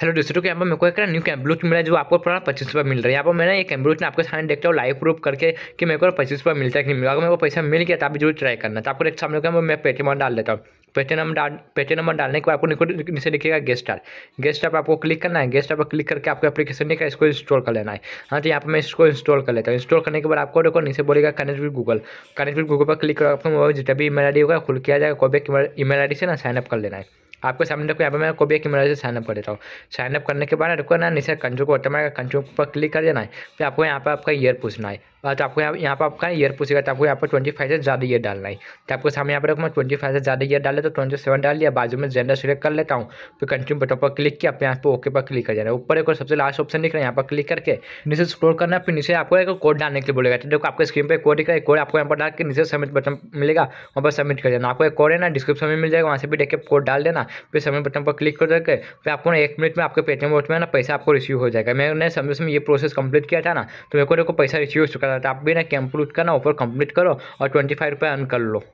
hello दोस्तों के यहाँ पर मेरे को एक न्यू कैम्ब्लूच मिला जो आपको पूरा पच्चीस रुपये मिल रहा है यहाँ पर मैंने ये कैम्ब्लूच ने आपके सामने देखता हूँ लाइव प्रूफ करके कि मेरे को पच्चीस रुपये मिलता है कि नहीं मिला अगर मेरे को पैसा मिल गया तो आप जरूर ट्राई करना तो आपको एक सामने का मैं पेटीएम डाल देता हूँ पेटीएम डाल पेटीएम डालने के बाद आपको नीचे लिखेगा गेस्ट स्टार गेस्ट स्टार आपको क्लिक करना है गेस्ट स्टार क्लिक करके आपको एप्लीकेशन देखा इसको इंस्टॉल कर लेना है हाँ तो यहाँ पर मैं इसको इंस्टॉल कर लेता हूँ इंस्टॉल करने के बाद आपको देखो नीचे बोलेगा connect with Google connect with Google पर क्लिक करो आपको जितना भी ईमेल आई होगा खुल किया जाएगा कोई भी ईमेल आई से ना साइनअप कर लेना है आपको सामने देखो यहाँ पर मैं कोबी की मदद से साइनअप कर देता हूँ साइनअप करने के बाद रुको ना नीचे कंट्रू को होता है कंजू पर क्लिक कर देना है फिर आपको यहाँ पर आपका ईयर पूछना है और हाँ, तो आपको यहाँ पर आपका ईयर पूछेगा तो आपको यहाँ पर ट्वेंटी फाइव से ज़्यादा ईयर डालना है तो आपको सामने यहाँ पर देखो मैं ट्वेंटी फाइव से ज़्यादा ईयर डाले तो ट्वेंटी सेवन डाल लिया बाजू में जेंडर सेलेक्ट कर लेता हूँ फिर कंट्रू बटन पर क्लिक किया यहाँ पर ओके पर क्लिक कर जाना है ऊपर एक और सबसे लास्ट ऑप्शन दिख रहा है यहाँ पर क्लिक करके नीचे स्क्रोल करना फिर नीचे आपको एक कोड डालने के लिए बोलेगा तो देखो आपके स्क्रीन पर कोड दिख रहा है कोड आपको यहाँ पर डाल के नीचे सबमिट बटन मिलेगा वहाँ पर सबमिट कर देना आपको एक कोड है ना डिस्क्रिप्शन में मिल जाएगा वहाँ से भी देख के कोड डाल देना फिर सबमिट बटन पर क्लिक कर देकर फिर आपको ना एक मिनट में आपके पेटीएम वॉलेट में ना पैसा आपको रिसीव हो जाएगा मैंने समझ समय ये प्रोसेस कंप्लीट किया था ना तो मेरे को देखो पैसा रिसीव हो चुका था तो आप भी ना कैंपलूट का ना ऑफर कंप्लीट करो और ट्वेंटी फाइव रुपये अर्न कर लो